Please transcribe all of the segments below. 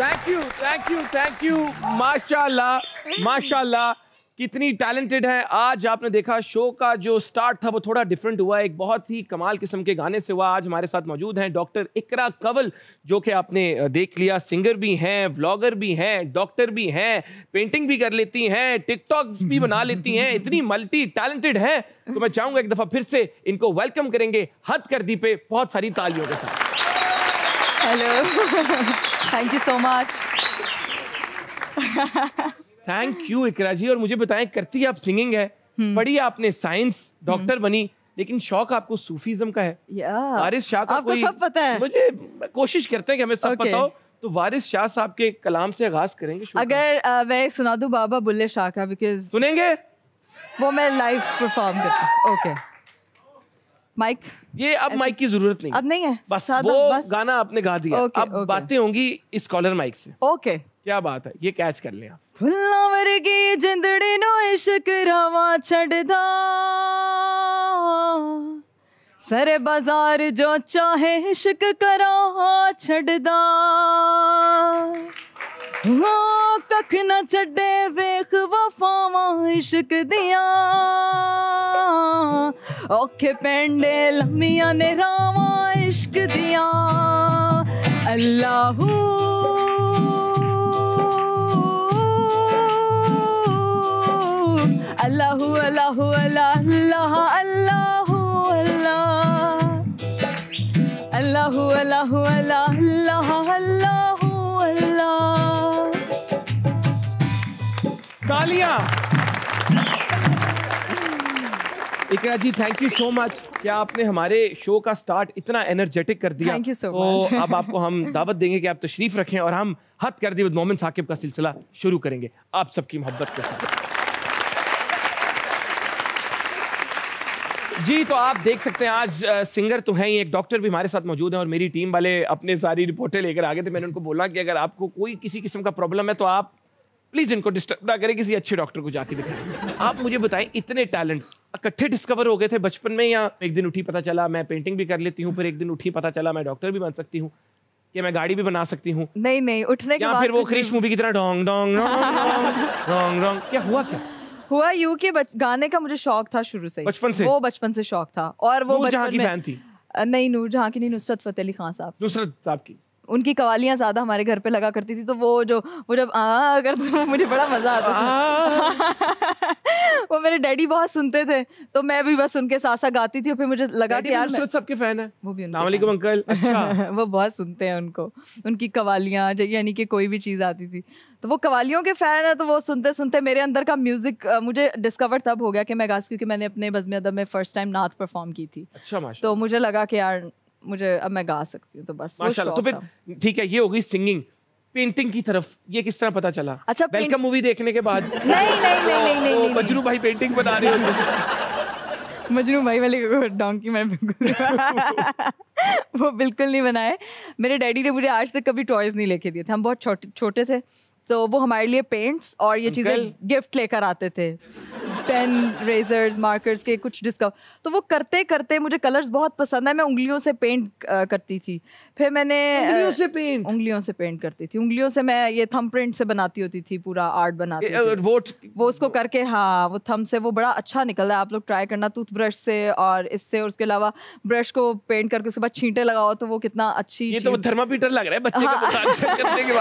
Thank you thank you thank you माशाल्लाह माशाल्लाह कितनी टैलेंटेड है आज आपने देखा शो का जो स्टार्ट था वो थोड़ा डिफरेंट हुआ एक बहुत ही कमाल किस्म के गाने से हुआ आज हमारे साथ मौजूद हैं डॉक्टर इकरा कवल जो कि आपने देख लिया सिंगर भी हैं व्लॉगर भी हैं डॉक्टर भी हैं पेंटिंग भी कर लेती हैं टिकटॉक भी बना लेती हैं इतनी मल्टी टैलेंटेड हैं तो मैं चाहूँगा एक दफ़ा फिर से इनको वेलकम करेंगे हद कर दी पे बहुत सारी तालियों के साथ hello thank you so much thank you Iqra ji और मुझे बताएं करती आप सिंगिंग है hmm. पढ़ी आपने साइंस डॉक्टर hmm. बनी लेकिन शौक आपको सूफीज्म का है yeah. वारिस शाह का आपको सब पता है मुझे कोशिश करते हैं कि हमें सब okay. पता हो तो वारिस शाह साहब के कलाम से आगाज करेंगे अगर आ, मैं सुना दू बाबा बुल्ले शाह का बिकॉज सुनेंगे वो मैं लाइव परफॉर्म करता ओके okay. माइक ये अब माइक की जरूरत नहीं अब नहीं है बस वो बस? गाना आपने गा दिया okay, अब okay. बातें होंगी इस कॉलर माइक से ओके okay. क्या बात है ये कैच कर लिया फुलावर की जिंदड़ी नो इश्क रवा छड़दा सर बाजार जो चाहे इश्क करा छड़दा ਹੋ ਕੱਖ ਨਾ ਛੱਡੇ ਵੇਖ ਵਫਾਵਾਂ ਇਸ਼ਕ ਦੀਆਂ ਔਖੇ ਪੈਂਡੇ ਲੰਮੀਆਂ ਨੇ ਰਾਵਾਂ ਇਸ਼ਕ ਦੀਆਂ ਅੱਲਾਹੂ ਅੱਲਾਹੂ ਅੱਲਾਹੂ ਅੱਲਾ ਅੱਲਾਹ ਅੱਲਾਹੂ ਅੱਲਾ ਅੱਲਾਹੂ ਅੱਲਾਹੂ ਅੱਲਾ ਅੱਲਾਹ ਅੱਲਾਹੂ ਅੱਲਾ तालियां Iqra ji thank you so much क्या आपने हमारे शो का स्टार्ट इतना एनर्जेटिक कर दिया थैंक यू सो मच अब आपको हम दावत देंगे कि आप तशरीफ रखें और हम हद कर दी विद मोमिन साकिब का सिलसिला शुरू करेंगे आप सबकी मोहब्बत के साथ जी तो आप देख सकते हैं आज सिंगर तो हैं ही एक डॉक्टर भी हमारे साथ मौजूद हैं और मेरी टीम वाले अपने सारी रिपोर्टें लेकर आ गए थे मैंने उनको बोला कि अगर आपको कोई किसी किस्म का प्रॉब्लम है तो आप प्लीज इनको डिस्टर्ब ना करें किसी अच्छे डॉक्टर को जाके दिखाएं आप मुझे बताएं इतने टैलेंट्स इकट्ठे डिस्कवर हो गए थे बचपन में या एक दिन उठी पता चला मैं पेंटिंग भी कर लेती हूँ फिर एक दिन उठी पता चला मैं डॉक्टर भी बन सकती हूँ या मैं गाड़ी भी बना सकती हूँ नहीं नहीं उठने के या फिर वो क्रिश मूवी की तरह डोंग डोंग डोंग डोंग क्या हुआ क्या हुआ यू के गाने का मुझे शौक था शुरू से बचपन से वो बचपन से शौक था और वो बचपन में थी नहीं नूर जहाँ की नहीं नुसरत फतेह अली खान साहब नुसरत साहब की उनकी कवालियाँ ज़्यादा हमारे घर पे लगा करती थी तो वो जो वो जब आ तो मुझे बड़ा मज़ा आता था वो मेरे डैडी बहुत सुनते थे तो मैं भी बस उनके साथ साथ गाती थी और फिर मुझे लगा कि यार तो सबके फैन है वो भी अंकल अच्छा वो बहुत सुनते हैं उनको उनकी कवालियाँ यानी कि कोई भी चीज़ आती थी तो वो कवालियों के फ़ैन है तो वो सुनते सुनते मेरे अंदर का म्यूज़िक मुझे डिस्कवर तब हो गया कि मैं गा क्योंकि मैंने अपने बज़म अदब में फ़र्स्ट टाइम नाथ परफॉर्म की थी अच्छा तो मुझे लगा कि यार मुझे अब मैं गा सकती हूँ तो बस माशाल्लाह तो फिर ठीक है ये हो गई सिंगिंग पेंटिंग की तरफ ये किस तरह पता चला अच्छा वेलकम मूवी देखने के बाद नहीं नहीं नहीं नहीं नहीं मजरू भाई पेंटिंग बना रहे हैं मजरू भाई वाले डोंकी मैं बिल्कुल वो बिल्कुल नहीं बनाए मेरे डैडी ने मुझे आज तक कभी टॉयज नहीं लेके दिए थे हम बहुत छोटे छोटे थे तो वो हमारे लिए पेंट्स और ये चीज़ें गिफ्ट लेकर आते थे पेन रेजर्स मार्कर्स के कुछ डिस्कवर तो वो करते करते मुझे कलर्स बहुत पसंद है मैं उंगलियों से पेंट करती थी फिर मैंने उंगलियों से पेंट उंगलियों से पेंट करती थी उंगलियों से मैं ये थम प्रिंट से बनाती होती थी पूरा आर्ट बनाती थी वो वो उसको करके हाँ वो थम से वो बड़ा अच्छा निकल रहा है आप लोग ट्राई करना टूथ ब्रश से और इससे और उसके अलावा ब्रश को पेंट करके उसके बाद छींटे लगाओ तो वो कितना अच्छी ये तो थर्मापीटर लग रहा है बच्चे हाँ।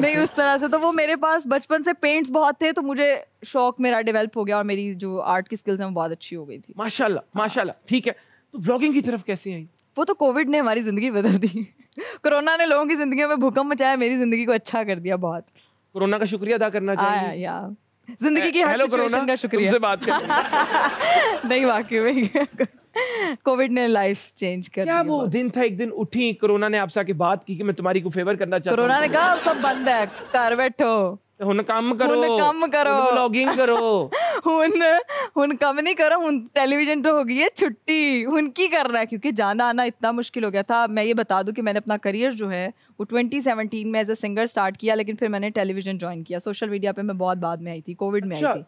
नहीं उस तरह से तो वो मेरे पास बचपन से पेंट्स बहुत थे तो मुझे शौक मेरा डेवलप हो गया और मेरी जो आर्ट की स्किल्स हैं वो बहुत अच्छी हो गई थी माशाल्लाह हाँ। माशाल्लाह ठीक है तो व्लॉगिंग की तरफ कैसे आई वो तो कोविड ने हमारी ज़िंदगी बदल दी कोरोना ने लोगों की ज़िंदगी में भूकंप मचाया मेरी ज़िंदगी को अच्छा कर दिया बहुत कोरोना का शुक्रिया अदा करना चाहिए या जिंदगी की eh, हर सिचुएशन का शुक्रिया बात नहीं वाकई में कोविड ने लाइफ चेंज कर क्या वो दिन था एक दिन उठी कोरोना ने आपसे आके बात की कि मैं तुम्हारी को फेवर करना चाहता कोरोना ने कहा सब बंद है घर बैठो हुन काम करो हुन काम करो व्लॉगिंग करो हुन हुन काम नहीं करो हुन टेलीविजन तो हो गई है छुट्टी हुन की कर रहा है क्योंकि जाना आना इतना मुश्किल हो गया था मैं ये बता दूं कि मैंने अपना करियर जो है वो 2017 में एज अ सिंगर स्टार्ट किया लेकिन फिर मैंने टेलीविजन ज्वाइन किया सोशल मीडिया पे मैं बहुत बाद में आई थी कोविड में आई अच्छा, थी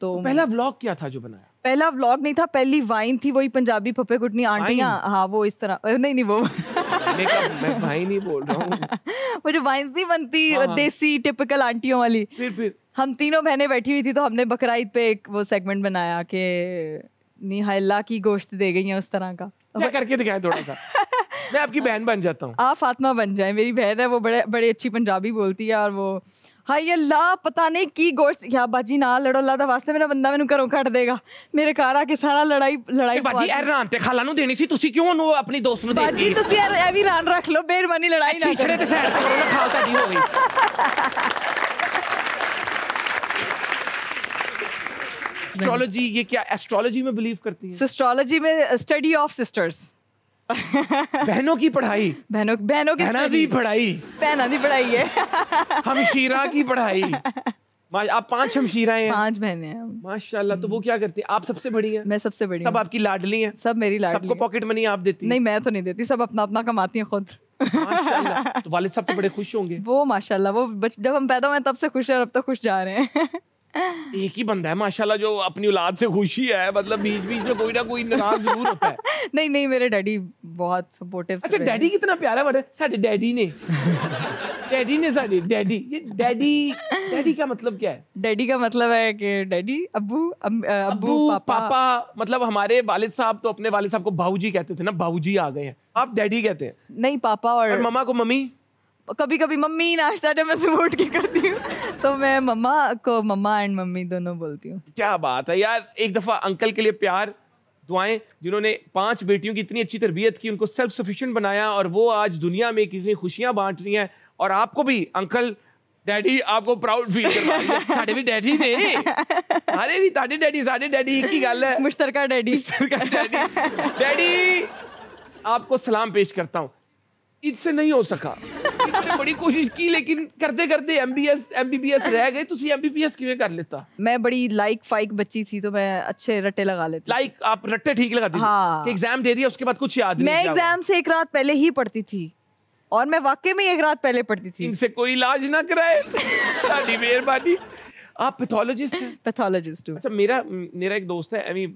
तो, तो पहला व्लॉग क्या था जो बनाया पहला व्लॉग नहीं था पहली वाइन थी वही पंजाबी पप्पे कुटनी आंटियाँ हाँ वो इस तरह नहीं नहीं वो मैं भाई नहीं बोल रहा हूँ मुझे वाइन नहीं बनती हाँ, देसी टिपिकल आंटियों वाली फिर फिर हम तीनों बहनें बैठी हुई थी तो हमने बकरा पे एक वो सेगमेंट बनाया कि निहल्ला की गोश्त दे गई है उस तरह का मैं करके दिखाया थोड़ा सा मैं आपकी बहन बन जाता हूँ आप फातमा बन जाए मेरी बहन है वो बड़े बड़ी अच्छी पंजाबी बोलती है और वो ਹਾਈ ਅੱਲਾ ਪਤਾ ਨਹੀਂ ਕੀ ਗੋਸ਼ ਯਾ ਬਾਜੀ ਨਾਲ ਲੜੋ ਅੱਲਾ ਦਾ ਵਾਸਤੇ ਮੇਰਾ ਬੰਦਾ ਮੈਨੂੰ ਘਰੋਂ ਕੱਢ ਦੇਗਾ ਮੇਰੇ ਘਰ ਆ ਕੇ ਸਾਰਾ ਲੜਾਈ ਲੜਾਈ ਬਾਜੀ ਇਹ ਰਾਂ ਤੇ ਖਾਲਾ ਨੂੰ ਦੇਣੀ ਸੀ ਤੁਸੀਂ ਕਿਉਂ ਉਹਨੂੰ ਆਪਣੀ ਦੋਸਤ ਨੂੰ ਦੇਤੀ ਬਾਜੀ ਤੁਸੀਂ ਯਾਰ ਇਹ ਵੀ ਰਾਂ ਰੱਖ ਲਓ ਬੇਰਮਾਨੀ ਲੜਾਈ ਨਾ ਛਿਛੜੇ ਤੇ ਸਾਈਡ ਤੇ ਕਰੋ ਨਾ ਖਾਲ ਤੁਹਾਡੀ ਹੋ ਗਈ एस्ट्रोलॉजी ये क्या एस्ट्रोलॉजी में बिलीव करती है एस्ट्रोलॉजी में स्टडी ऑफ सिस्टर्स बहनों की पढ़ाई बहनों बहनों की बहना दी पढ़ाई बहना दी पढ़ाई है हमशीरा की पढ़ाई आप पांच हमशीरा हैं पांच बहनें हैं माशाल्लाह तो वो क्या करती है आप सबसे बड़ी हैं मैं सबसे बड़ी सब आपकी लाडली हैं सब मेरी लाडली सबको पॉकेट मनी आप देती नहीं मैं तो नहीं देती सब अपना अपना कमाती हैं खुद तो वालिद साहब बड़े खुश होंगे वो माशाल्लाह वो जब हम पैदा हुए तब से खुश है और अब तक तो खुश जा रहे हैं एक ही बंदा है माशाल्लाह जो अपनी औलाद से खुशी है मतलब बीच बीच में कोई ना कोई नाराज जरूर होता है नहीं नहीं मेरे डैडी बहुत सपोर्टिव अच्छा डैडी कितना प्यारा वर्ड है साडे डैडी ने डैडी ने साडे डैडी ये डैडी डैडी का मतलब क्या है डैडी का मतलब है कि डैडी अब्बू अब्बू पापा।, पापा मतलब हमारे वालिद साहब तो अपने वालिद साहब को बाबूजी कहते थे ना बाबूजी आ गए हैं आप डैडी कहते हैं नहीं पापा और, और मम्मा को मम्मी कभी कभी मम्मी नाश्ता जब मैं सुबह उठ के करती हूँ तो मैं मम्मा को मम्मा एंड मम्मी दोनों बोलती हूँ क्या बात है यार एक दफ़ा अंकल के लिए प्यार दुआएं जिन्होंने पांच बेटियों की इतनी अच्छी तरबियत की उनको सेल्फ सफिशेंट बनाया और वो आज दुनिया में कितनी खुशियां बांट रही हैं और आपको भी अंकल डैडी आपको प्राउड फील साढ़े भी डैडी ने अरे भी ताडे डैडी साढ़े डैडी की गल है मुश्तरका डैडी मुश्तरका डैडी डैडी आपको सलाम पेश करता हूँ ईद से नहीं हो सका बड़ी कोशिश की लेकिन करते करते M M B B S B S रह गए एम बी बी एस क्यों कर लेता मैं बड़ी लाइक फाइक बच्ची थी तो मैं अच्छे रट्टे लगा लेती लाइक आप रट्टे ठीक लगाती हाँ। कि एग्जाम दे दिया उसके बाद कुछ याद मैं एग्जाम से एक रात पहले ही पढ़ती थी और मैं वाकई में एक रात पहले पढ़ती थी इनसे कोई इलाज ना कराए साडी मेहरबानी आप पैथोलॉजिस्ट हैं पैथोलॉजिस्ट अच्छा मेरा मेरा एक दोस्त है एमी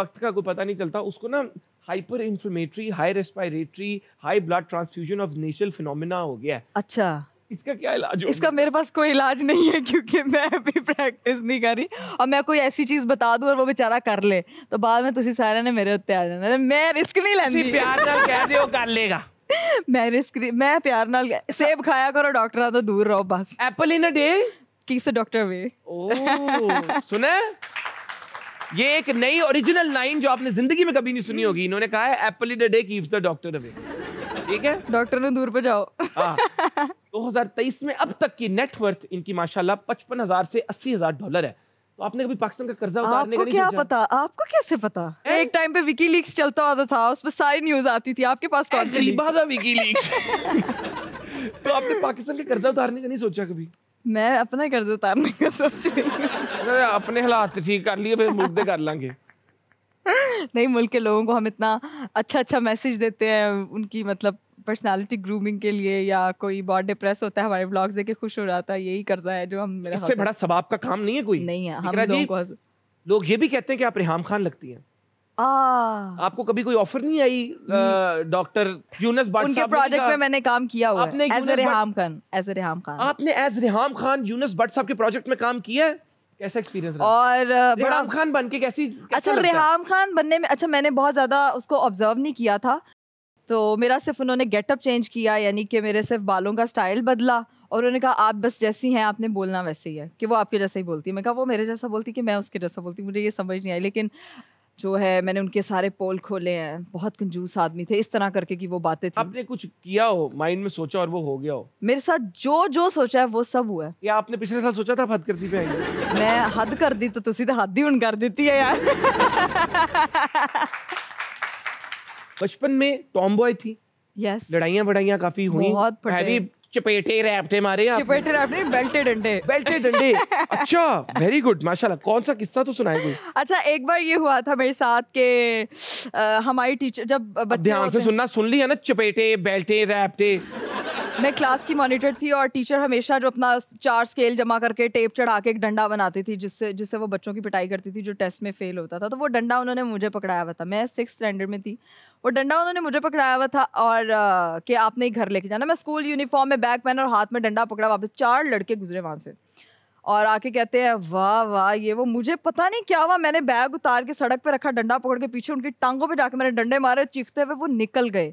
वक्त का कोई पता नहीं चलता उसको ना hyper hyperinflammatory high respiratory high blood transfusion of natural phenomena हो गया अच्छा इसका क्या इलाज हो इसका मेरे पास कोई इलाज नहीं है क्योंकि मैं अभी प्रैक्टिस नहीं करी और मैं कोई ऐसी चीज बता दूं और वो बेचारा कर ले तो बाद में तुसी सारे ने मेरे उत्ते आ जाना मैं रिस्क नहीं लेंदी प्यार नाल कह दियो कर लेगा मैं रिस्क मैं प्यार नाल सेब खाया करो डॉक्टर तो दूर रहो बस apple in a day keeps a doctor away ओ सुना ये एक नई ओरिजिनल लाइन जो आपने जिंदगी में कभी नहीं सुनी होगी इन्होंने कहा है apple in day keeps the doctor away ठीक है डॉक्टर ने दूर पे जाओ हाँ। दो हजार तेईस में अब तक की नेटवर्थ इनकी माशाल्लाह पचपन हजार से अस्सी हजार डॉलर है तो आपने कभी पाकिस्तान का कर्जा उतारने का नहीं क्या पता आपको कैसे पता ए? एक टाइम पे विकी लीक्स चलता होता था उस उसमें सारी न्यूज आती थी आपके पास कौन सी विकी लीक्स तो आपने पाकिस्तान के कर्जा उतारने का नहीं सोचा कभी मैं अपना कर्ज उतारने का सोच रही अपने हालात ठीक कर लिए फिर मुद्दे कर लेंगे नहीं मुल्क के लोगों को हम इतना अच्छा अच्छा मैसेज देते हैं उनकी मतलब पर्सनालिटी ग्रूमिंग के लिए या कोई बहुत डिप्रेस होता है हमारे ब्लॉग्स देख के खुश हो रहा था यही कर्जा है जो हम मेरा इससे बड़ा सबाब का काम नहीं है कोई नहीं है हम लोगों को लोग ये भी कहते हैं कि आप रिहाम खान लगती हैं Ah. आपको कभी कोई ऑफर नहीं आई डॉक्टर यूनस भट्ट उनके प्रोजेक्ट में मैंने काम किया हुआ आपने एज रेहाम खान एज रेहाम खान आपने एज रेहाम खान यूनस भट्ट साहब के प्रोजेक्ट में काम किया है कैसा एक्सपीरियंस और खान कैसी अच्छा खान बनने में अच्छा मैंने बहुत ज़्यादा उसको ऑब्जर्व नहीं किया था तो मेरा सिर्फ उन्होंने गेटअप चेंज किया यानी कि मेरे सिर्फ बालों का स्टाइल बदला और उन्होंने कहा आप बस जैसी हैं आपने बोलना वैसे ही है कि वो आपके जैसा ही बोलती है मैं कहा वो मेरे जैसा बोलती कि मैं उसके जैसा बोलती मुझे ये समझ नहीं आई लेकिन जो है मैंने उनके सारे पोल खोले हैं बहुत कंजूस आदमी थे इस तरह करके कि वो बातें थी आपने कुछ किया हो माइंड में सोचा और वो हो गया हो मेरे साथ जो जो सोचा है वो सब हुआ है या आपने पिछले साल सोचा था हद कर दी पे मैं हद कर दी तो तुसी तो हद ही उन कर देती है यार बचपन में टॉम बॉय थी यस yes. लड़ाइयाँ बड़ाइयाँ काफी हुई बहुत हैवी चपेटे रैपटे मारे चपेटे रैपटे बेल्टे डंडे बेल्टे डंडे अच्छा वेरी गुड माशाल्लाह कौन सा किस्सा तो सुनाएंगे अच्छा एक बार ये हुआ था मेरे साथ के हमारी टीचर जब बच्चे ध्यान से सुनना सुन लिया ना चपेटे बेल्टे रैपटे मैं क्लास की मॉनिटर थी और टीचर हमेशा जो अपना चार स्केल जमा करके टेप चढ़ा के एक डंडा बनाती थी जिससे जिससे वो बच्चों की पिटाई करती थी जो टेस्ट में फेल होता था तो वो डंडा उन्होंने मुझे पकड़ाया हुआ था मैं सिक्स स्टैंडर्ड में थी वो डंडा उन्होंने मुझे पकड़ाया हुआ था और कि आपने घर लेके जाना मैं स्कूल यूनिफॉर्म में बैग पहन और हाथ में डंडा पकड़ा वापस चार लड़के गुजरे वहाँ से और आके कहते हैं वाह वाह ये वो मुझे पता नहीं क्या हुआ मैंने बैग उतार के सड़क पे रखा डंडा पकड़ के पीछे उनकी टांगों पे जाके मैंने डंडे मारे चीखते हुए वो निकल गए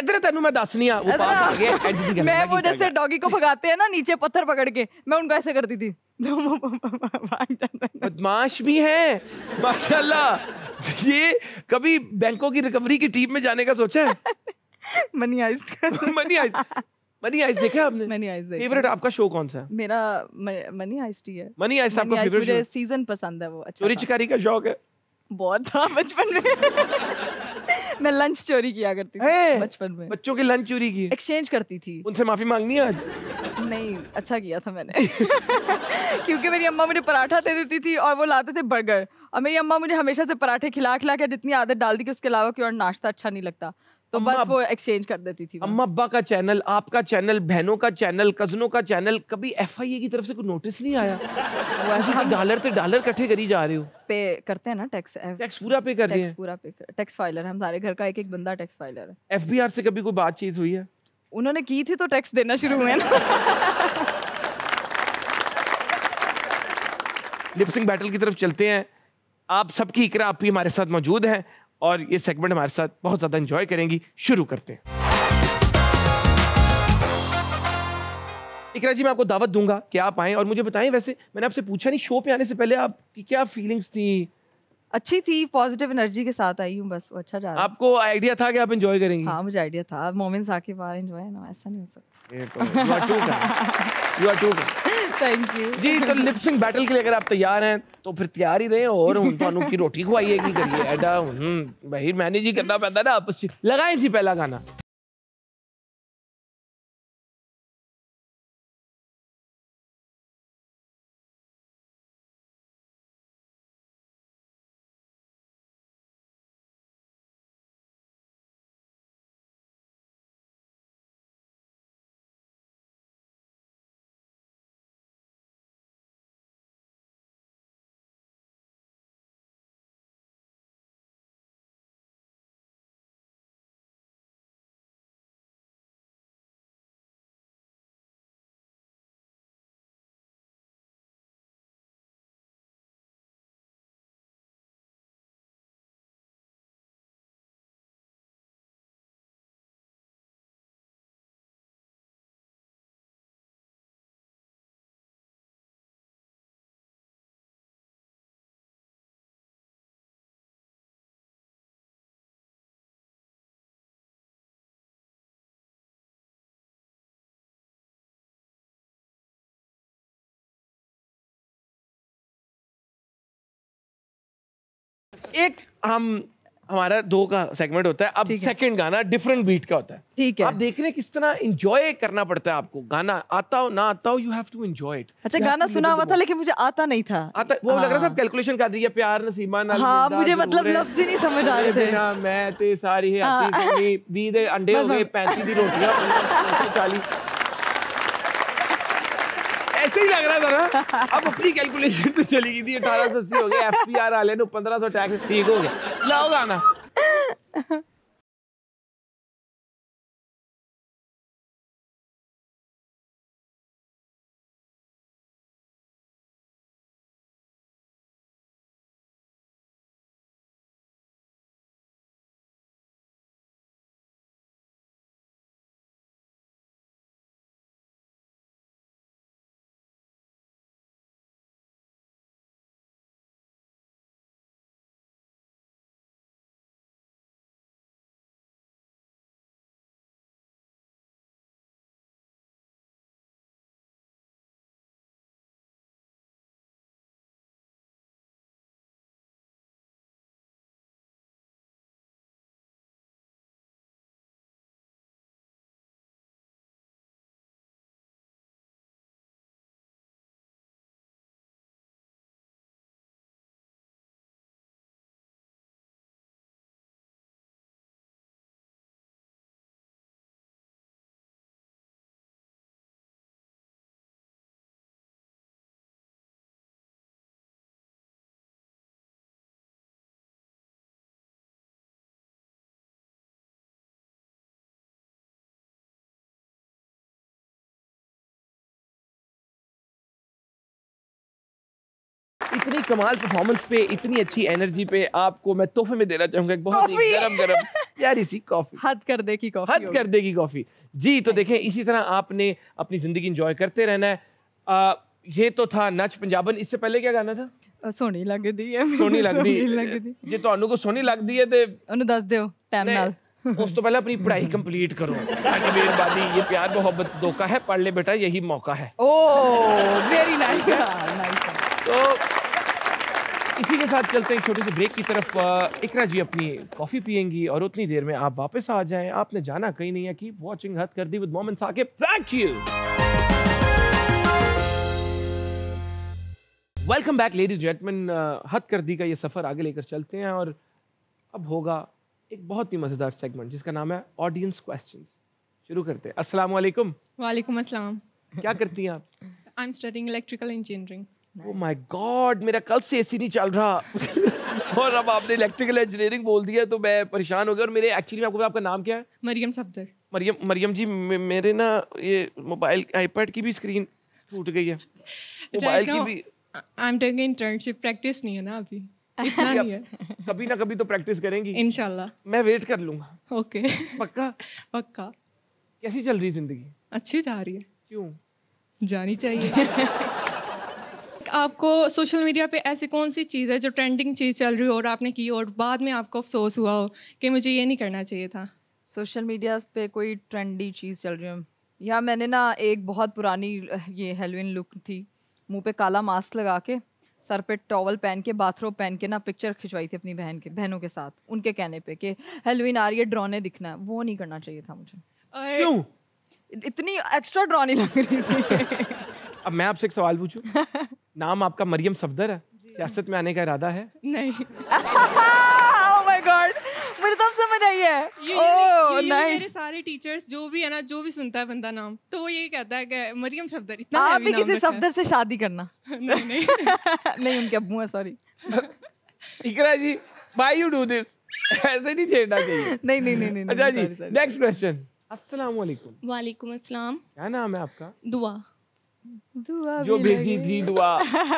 इधर तेन मैं दस नहीं ਉਹ अच्छा। मैं, ਹੋ ਗਿਆ जैसे डॉगी को भगाते हैं ना नीचे पत्थर पकड़ के मैं उनको ऐसे करती थी बदमाश भी है माशाल्लाह ये कभी बैंकों की रिकवरी की टीम में जाने का सोचा है Money Heist Money Heist Money Heist देखा आपने मनी आइस देखा फेवरेट आपका शो कौन सा है मेरा मनी आइस टी है मनी आइस आपका फेवरेट मुझे सीजन पसंद है वो अच्छा चोरी चिकारी का शौक है बहुत था बचपन में मैं लंच चोरी किया करती थी बचपन में बच्चों के लंच चोरी की एक्सचेंज करती थी उनसे माफी मांगनी आज नहीं अच्छा किया था मैंने क्योंकि मेरी अम्मा मुझे पराठा दे देती थी और वो लाते थे बर्गर और मेरी अम्मा मुझे हमेशा से पराठे खिला खिला कर जितनी आदत डाल दी कि उसके अलावा कोई और नाश्ता अच्छा नहीं लगता तो बस वो एक्सचेंज कर देती थी अम्मा अब्बा का चैनल आपका चैनल बहनों का चैनल कजनों का चैनल कभी एफ आई ए की तरफ से कोई नोटिस नहीं आया डॉलर तो डॉलर इकट्ठे करी जा रहे हो पे करते हैं ना टैक्स टैक्स पूरा पे कर रहे हैं पूरा पे कर टैक्स फाइलर हम सारे घर का एक एक बंदा टैक्स फाइलर है एफबीआर से कभी कोई बातचीत हुई है उन्होंने की थी तो टैक्स देना शुरू हुए ना लिपसिंग बैटल की तरफ चलते हैं आप सबकी इकरा आप भी हमारे साथ मौजूद हैं और ये सेगमेंट हमारे साथ बहुत ज़्यादा इंजॉय करेंगी शुरू करते हैं इकरा जी मैं आपको दावत दूंगा कि आप आए और मुझे बताएं वैसे मैंने आपसे पूछा नहीं शो पे आने से पहले आपकी क्या फीलिंग्स थी अच्छी थी पॉजिटिव एनर्जी के साथ आई हूँ बस वो अच्छा जा रहा आपको आइडिया था कि आप एंजॉय करेंगी हाँ मुझे आइडिया था मोमेंट्स आके बाहर एंजॉय ना ऐसा नहीं हो सकता you are too thank you ji तो लिपसिंग बैटल के लिए अगर आप तैयार हैं तो फिर तैयार ही रहे और उन की रोटी खुआइए की करिए एडा हम्म, भाई मैनेज ही करना पड़ता है ना आपस लगाएं जी पहला गाना एक हम हमारा दो का सेगमेंट होता है अब सेकंड गाना डिफरेंट बीट का होता है ठीक है आप देख रहे हैं किस तरह इंजॉय करना पड़ता है आपको गाना आता हो ना आता हो you have to enjoy it अच्छा गाना सुना हुआ था लेकिन मुझे आता नहीं था आता वो हाँ। लग रहा था कैलकुलेशन हाँ। कर दिया प्यार नसीमा ना हाँ, मुझे मतलब लफ्ज ही नहीं समझ आ रहे थे मैं ते सारी है आती भी हाँ। अंडे हो गए पैंती दी रोटियां चालीस सही लग रहा था ना अब अपनी कैलकुलेशन पे चली गई थी अठारह सौ अस्सी हो गया एफ पी आर वाले पंद्रह सौ टैक्स ठीक हो गया लाओ गाना इतनी कमाल परफॉर्मेंस पे इतनी अच्छी एनर्जी पे आपको मैं तोहफे में देना चाहूंगा एक बहुत ही गरम गरम प्यारी सी कॉफी हद कर देगी कॉफी हद कर देगी कॉफी जी तो देखें इसी तरह आपने अपनी जिंदगी इंजॉय करते रहना है आ, ये तो था नच पंजाबन इससे पहले क्या गाना था सोनी लग दी ਸੋਹਣੀ ਲੱਗਦੀ ਐ ਸੋਹਣੀ ਲੱਗਦੀ ਜੇ ਤੁਹਾਨੂੰ ਕੋ ਸੋਹਣੀ ਲੱਗਦੀ ਐ ਤੇ ਉਹਨੂੰ ਦੱਸ ਦਿਓ ਟਾਈਮ ਨਾਲ ਉਸ ਤੋਂ ਪਹਿਲਾਂ ਆਪਣੀ ਪੜ੍ਹਾਈ ਕੰਪਲੀਟ ਕਰੋ ਸਾਡੀ ਮਿਹਰਬਾਨੀ ਇਹ ਪਿਆਰ ਮੁਹੱਬਤ ਧੋਖਾ ਹੈ ਪੜ ਲੈ ਬੇਟਾ यही मौका है ओह वेरी नाइस नाइस तो इसी के साथ चलते हैं छोटे से ब्रेक की तरफ इकरा जी अपनी कॉफ़ी पियेंगी और उतनी देर में आप वापस आ जाएं आपने जाना कहीं नहीं है कि वॉचिंग हद कर दी with Momin Saqib thank you welcome back ladies gentlemen हद कर दी का ये सफ़र आगे लेकर चलते हैं और अब होगा एक बहुत ही मज़ेदार सेगमेंट जिसका नाम है ऑडियंस क्वेश्चन शुरू करते हैं अस्सलाम वालेकुम वालेकुम अस्सलाम क्या करती हैं आप I am studying electrical engineering oh my god मेरा कल से एसी नहीं चल रहा और अब आपने इलेक्ट्रिकल इंजीनियरिंग बोल दिया तो मैं परेशान हो गया और मेरे एक्चुअली आपको आपका नाम क्या है मरियम सफदर मरियम मरियम जी मेरे ना ये मोबाइल आईपैड की भी स्क्रीन टूट गई है मोबाइल की भी I am doing internship practice नहीं है ना अभी इतना नहीं है कभी ना कभी तो प्रैक्टिस करेंगी इनशाला मैं वेट कर लूंगा ओके पक्का पक्का कैसी चल रही जिंदगी अच्छी जा रही है क्यों जानी चाहिए आपको सोशल मीडिया पे ऐसी कौन सी चीज़ है जो ट्रेंडिंग चीज़ चल रही हो और आपने की और बाद में आपको अफसोस हुआ हो कि मुझे ये नहीं करना चाहिए था सोशल मीडिया पे कोई ट्रेंडी चीज़ चल रही हो या मैंने ना एक बहुत पुरानी ये हेलविन लुक थी मुंह पे काला मास्क लगा के सर पे टॉवल पहन के बाथरूम पहन के ना पिक्चर खिंचवाई थी अपनी बहन के बहनों के साथ उनके कहने पे कि हेलविन आ रही है ड्रॉने दिखना है वो नहीं करना चाहिए था मुझे क्यों इतनी एक्स्ट्रा नहीं लग रही थी अब मैं आपसे एक सवाल पूछूं नाम आपका मरियम सफदर है सियासत में आने का इरादा है नहीं oh तो oh, मेरे सारे टीचर्स जो भी है ना जो भी सुनता तो कहता है शादी करना नहीं सॉरी इकरा जी नहीं क्या नाम है आपका दुआ दुआ जो भेजी थी दुआ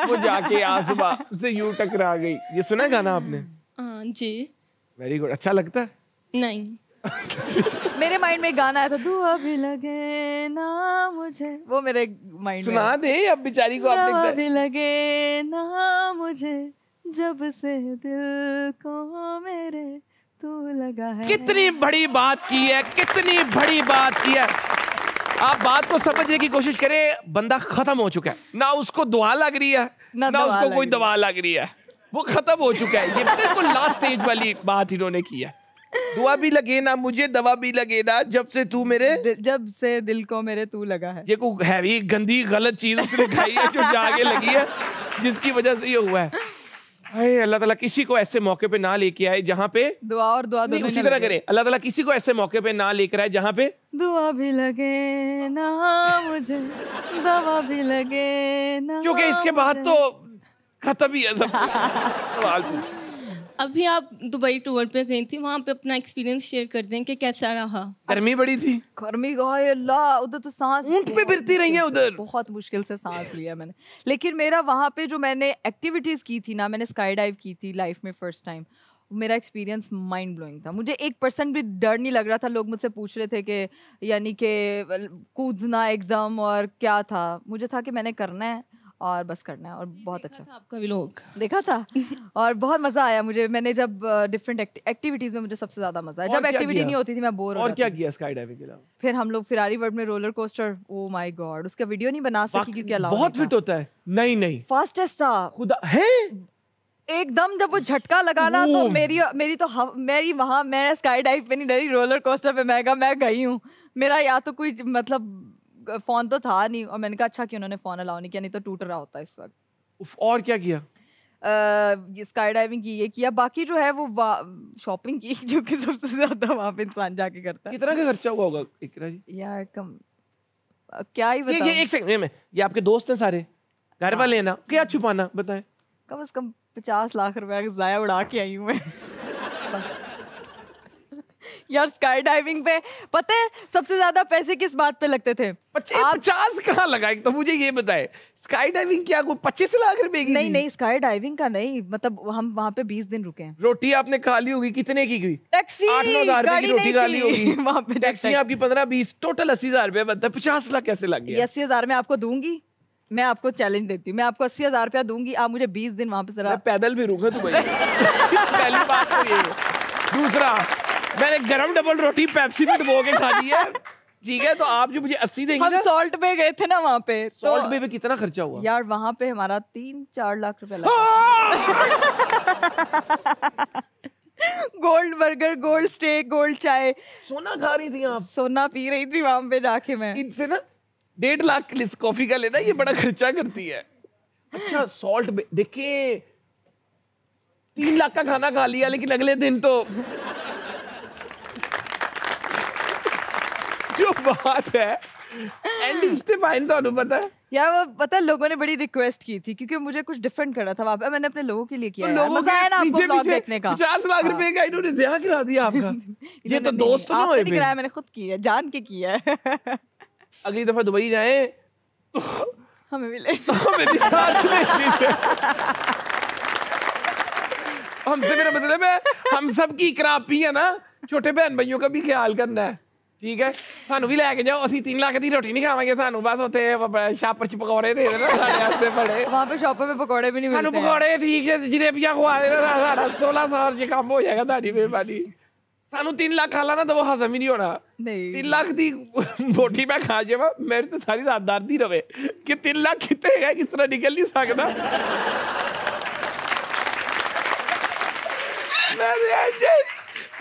वो जाके आसमा से यूं टकरा गई ये सुना है गाना आपने जी वेरी गुड अच्छा लगता है नहीं मेरे माइंड में गाना आया था दुआ भी लगे ना मुझे वो मेरे माइंड सुना दे अब बिचारी को आपने भी लगे ना मुझे जब से दिल को मेरे तू लगा है कितनी बड़ी बात की है कितनी बड़ी बात की है आप बात को समझने की कोशिश करें बंदा खत्म हो चुका है ना उसको दुआ लग रही है ना, ना उसको कोई दवा लग रही है वो खत्म हो चुका है ये बिल्कुल लास्ट स्टेज वाली बात इन्होंने की है दुआ भी लगे ना मुझे दवा भी लगे ना जब से तू मेरे जब से दिल को मेरे तू लगा है ये कोई हैवी गंदी गलत चीज उसने खाई है जो जागे लगी है जिसकी वजह से ये हुआ है अरे अल्लाह ताला किसी को ऐसे मौके पे ना लेके आए जहाँ पे दुआ और दुआ नहीं उसी तरह करे अल्लाह ताला किसी को ऐसे मौके पे ना लेकर आए जहाँ पे दुआ भी लगे ना मुझे दवा भी लगे ना क्योंकि इसके बाद तो खत्म ही है सब सवाल पूछ अभी आप दुबई टूर पे गई थी वहाँ पे अपना एक्सपीरियंस शेयर कर दें कि कैसा रहा गर्मी बड़ी थी गर्मी अल्लाह उधर तो सांस ऊंट पे फिरती रही है उधर बहुत मुश्किल से सांस लिया मैंने लेकिन मेरा वहाँ पे जो मैंने एक्टिविटीज़ की थी ना मैंने स्काई डाइव की थी लाइफ में फर्स्ट टाइम मेरा एक्सपीरियंस माइंड ब्लोइंग था मुझे एक परसेंट भी डर नहीं लग रहा था लोग मुझसे पूछ रहे थे कि यानी कि कूदना एकदम और क्या था मुझे था कि मैंने करना है और बस करना है और बहुत अच्छा था आपका व्लॉग देखा था और बहुत मजा आया मुझे मैंने जब डिफरेंट एक्टिविटीज में मुझे सबसे ज्यादा मजा आया जब एक्टिविटी नहीं होती थी मैं बोर और क्या किया स्काई डाइविंग के अलावा फिर हम लोग फिरारी वर्ड में roller coaster oh my god उसका वीडियो नहीं बना सकी क्योंकि अलावा बहुत फिट होता है नहीं नहीं फास्टेस्ट था खुदा है एकदम जब वो झटका लगाना तो मेरी मेरी तो मेरी वहां मैं स्काई डाइव पे नहीं डरी रोलर कोस्टर पे मैं मैं गई हूँ मेरा या तो कोई मतलब फ़ोन तो था नहीं और मैंने कहा अच्छा कि उन्होंने फ़ोन अलाउ नहीं किया नहीं तो टूट रहा होता इस वक्त और क्या किया स्काई डाइविंग की ये किया बाकी जो है वो शॉपिंग की जो कि सबसे ज्यादा वहां पे इंसान जाके करता है कितना का खर्चा हुआ होगा इकरा जी यार कम क्या ही बताऊं ये, ये एक सेकंड में ये आपके दोस्त हैं सारे घर वाले हैं ना हाँ। क्या छुपाना बताएं कम से कम पचास लाख रुपए जाया उड़ा के आई हूँ मैं यार स्काई डाइविंग पे पता है सबसे ज्यादा पैसे किस बात पे लगते थे पचास कहाँ लगाए तो मुझे ये बताए स्काई डाइविंग क्या पच्चीस लाख रुपए की नहीं नहीं स्काई डाइविंग का नहीं मतलब हम वहाँ पे बीस दिन रुके हैं रोटी आपने खा ली होगी कितने की गई टैक्सी आठ नौ हजार की रोटी खा ली होगी वहाँ पे टैक्सी आपकी पंद्रह बीस टोटल अस्सी हजार रुपया बनता है पचास लाख कैसे लग गया अस्सी हजार में आपको दूंगी मैं आपको चैलेंज देती हूँ मैं आपको अस्सी हजार रुपया दूंगी आप मुझे बीस दिन वहाँ पे जरा पैदल भी रुका तो पहली बात तो ये दूसरा मैंने गरम डबल रोटी पेप्सी में डुबो के खा ली है ठीक है तो आप जो मुझे अस्सी देंगे हम सॉल्ट बे गए थे ना वहाँ पे सॉल्ट तो, बे पे कितना खर्चा हुआ यार वहाँ पे हमारा तीन चार लाख रुपए लगा gold burger gold steak gold चाय सोना खा रही थी आप सोना पी रही थी वहाँ पे जाके मैं इनसे ना डेढ़ लाख कॉफी का लेना ये बड़ा खर्चा करती है अच्छा सॉल्ट बे देखिए तीन लाख का खाना खा लिया लेकिन अगले दिन तो जो बात है लोगों ने बड़ी रिक्वेस्ट की थी क्योंकि मुझे कुछ डिफरेंट करना था मैंने अपने लोगों के लिए तो हाँ। तो तो खुद किया जान के किया अगली दफा दुबई जाए तो हमें हमसे मेरा मतलब है हम सब की क्रापी है ना छोटे बहन भाइयों का भी ख्याल करना है ठीक है सानू भी लैके जाओ अभी तीन लाख की रोटी नहीं खावे सू बस उपर च पकौड़े दे देना वहां पर शॉपर में पकौड़े भी नहीं पकौड़े ठीक है जलेबिया खुवा देना सोलह साल च कम हो जाएगा धाड़ी मेहरबानी सानू तीन लाख खा ला तो वो हजम ही नहीं होना तीन लाख की रोटी मैं खा जावा मेरी तो सारी रात दर्द ही रवे कि तीन लाख कितने है किस तरह निकल नहीं सकता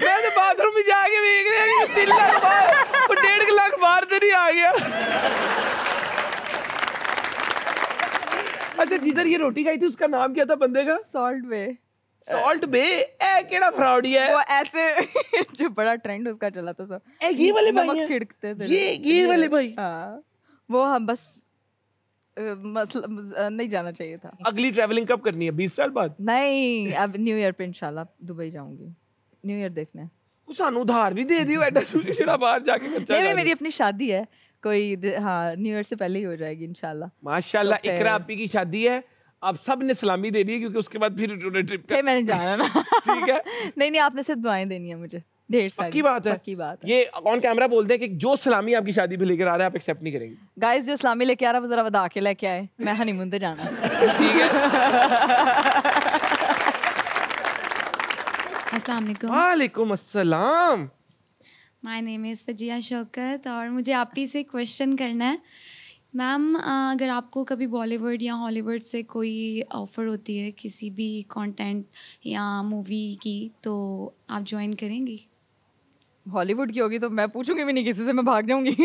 मैं तो बाथरूम में जाके देख रहा कि तीन लाख बार वो डेढ़ लाख बार तो नहीं आ गया अच्छा जिधर ये रोटी खाई थी उसका नाम क्या था बंदे का सॉल्ट वे सॉल्ट बे ए केड़ा फ्रॉड है वो ऐसे जो बड़ा ट्रेंड उसका चला था सब ए ये वाले भाई छिड़कते थे ये ये वाले भाई हाँ वो हम बस मसला नहीं जाना चाहिए था अगली ट्रैवलिंग कब करनी है बीस साल बाद नहीं अब न्यू ईयर पे इंशाल्लाह दुबई जाऊंगी न्यू ईयर देखने ਸਾਨੂੰ ਉਧਾਰ ਵੀ ਦੇ ਦਿਓ ਐਡਾ ਤੁਸੀਂ ਜਿਹੜਾ ਬਾਹਰ ਜਾ ਕੇ ਖਰਚਾ ਨਹੀਂ ਮੇਰੀ ਆਪਣੀ ਸ਼ਾਦੀ ਹੈ कोई हाँ न्यू ईयर से पहले ही हो जाएगी इनशाला माशाल्लाह तो इकरा आपी की शादी है आप सब ने सलामी देनी है क्योंकि उसके बाद फिर ट्रिप कर... मैंने जाना ना ठीक है नहीं नहीं आपने सिर्फ दुआएं देनी है मुझे ढेर सारी पक्की बात है पक्की बात है। ये ऑन कैमरा बोलते हैं कि जो सलामी आपकी शादी पे लेकर आ रहा है आप एक्सेप्ट नहीं करेंगे गाइस जो सलामी लेके आ रहा है वो जरा बता के लेके आए मैं हनीमून पे जाना ठीक है वालेकुम अस्सलाम my name is Fazia Shaukat और मुझे आप ही से क्वेश्चन करना है मैम अगर आपको कभी बॉलीवुड या हॉलीवुड से कोई ऑफ़र होती है किसी भी कंटेंट या मूवी की तो आप ज्वाइन करेंगी हॉलीवुड की होगी तो मैं पूछूंगी भी नहीं किसी से मैं भाग जाऊंगी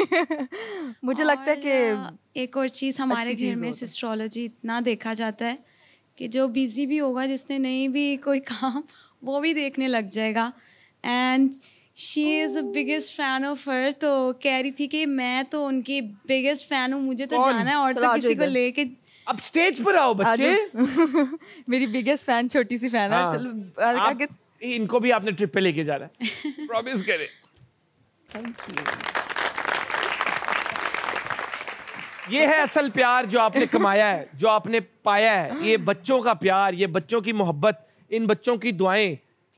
मुझे लगता है कि एक और चीज़ हमारे घर में सिस्ट्रोलॉजी इतना देखा जाता है कि जो बिज़ी भी होगा जिसने नहीं भी कोई काम वो भी देखने लग जाएगा and she is the biggest fan of her तो कह रही थी कि मैं तो उनकी बिगेस्ट फैन हूँ मुझे तो जाना है और तो किसी को लेके अब स्टेज पर आओ बच्चे मेरी बिगेस्ट फैन छोटी सी फैन है हाँ। चलो आगे इनको भी आपने ट्रिप पे लेके जाना है प्रॉमिस करें थैंक यू ये है असल प्यार जो आपने कमाया है जो आपने पाया है ये बच्चों का प्यार ये बच्चों की मोहब्बत इन बच्चों की दुआएं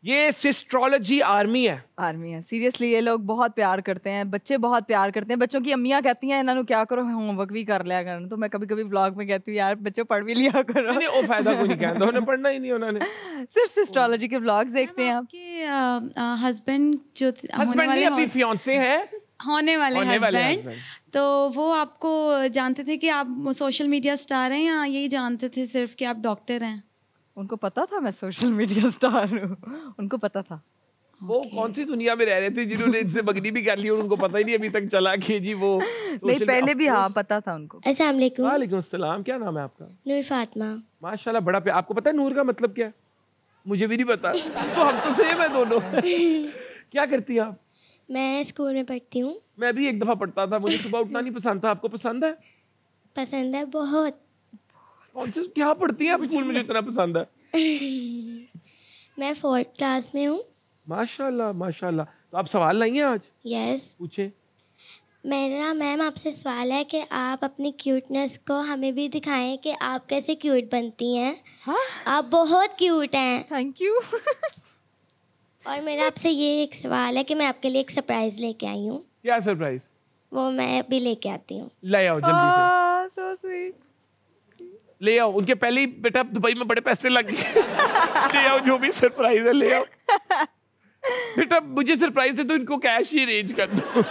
ये सिस्ट्रोलॉजी आर्मी है आर्मी है सीरियसली ये लोग बहुत प्यार करते हैं बच्चे बहुत प्यार करते हैं बच्चों की अम्मियाँ कहती हैं इन्हों क्या करो होमवर्क भी कर लिया करना तो मैं कभी कभी ब्लॉग में कहती हूँ यार बच्चों पढ़ भी लिया करो नहीं वो फायदा कोई नहीं कहता पढ़ना ही नहीं उन्होंने सिर्फ सिस्ट्रोलॉजी के ब्लॉग देखते हैं आपके हस्बैंड जो हस्बैंड अभी फियांसे हैं होने वाले हस्बैंड तो वो आपको जानते थे कि आप सोशल मीडिया स्टार हैं या यही जानते थे सिर्फ कि आप डॉक्टर हैं उनको पता था मैं सोशल मीडिया स्टार हूँ उनको पता था वो okay. कौन सी दुनिया में रह रहे थे जिन्होंने इनसे बगनी भी कर ली और उनको पता ही नहीं अभी तक चला के जी वो नहीं पहले भी हाँ पता था उनको अस्सलाम क्या नाम है आपका नूर फातिमा माशाल्लाह बड़ा प्यार आपको पता है नूर का मतलब क्या है मुझे भी नहीं पता तो हम तो सेम है दोनों क्या करती हैं आप मैं स्कूल में पढ़ती हूँ मैं भी एक दफ़ा पढ़ता था मुझे सुबह उठना नहीं पसंद था आपको पसंद है पसंद है बहुत और जो क्या पढ़ती हैं स्कूल में जो इतना पसंद है मैं फोर्थ क्लास में हूँ माशाल्लाह माशाल्लाह तो आप सवाल लाई हैं आज यस yes. पूछें मेरा मैम आपसे सवाल है कि आप अपनी क्यूटनेस को हमें भी दिखाएं कि आप कैसे क्यूट बनती हैं हाँ? आप बहुत क्यूट हैं थैंक यू और मेरा आपसे ये एक सवाल है कि मैं आपके लिए एक सरप्राइज लेके आई हूँ क्या सरप्राइज वो मैं अभी लेके आती हूँ ले आओ जल्दी से सो ah, स्वीट ले आओ उनके पहले ही बेटा दुबई में बड़े पैसे लग गए ले आओ जो भी सरप्राइज है ले आओ बेटा मुझे सरप्राइज है तो इनको कैश ही अरेंज कर दो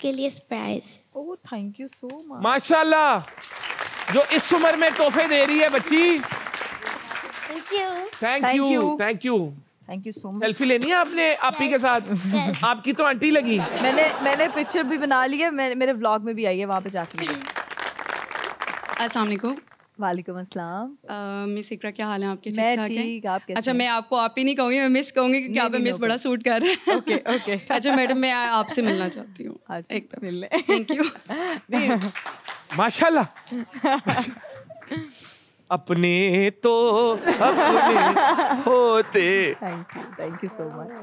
के लिए surprise oh thank you so much माशाल्लाह जो इस उम्र में तोहफे दे रही है बच्ची thank you thank you thank you thank you so much selfie लेनी है आपने आप yes. के साथ yes. आपकी तो आंटी लगी मैंने मैंने पिक्चर भी बना ली है मेरे व्लॉग में भी आई है वहां पे जाके अस्सलाम वालेकुम अस्सलाम मिस इकरा क्या हाल है आपके ठीक ठाक है आप कैसे अच्छा मैं आपको आप ही नहीं कहूंगी मैं मिस कहूंगी क्योंकि आप मिस बड़ा सूट कर रहे हैं ओके ओके अच्छा मैडम मैं आपसे मिलना चाहती हूँ हाँ एकदम मिलने थैंक यू माशाल्लाह अपने तो अपने होते thank you thank you so much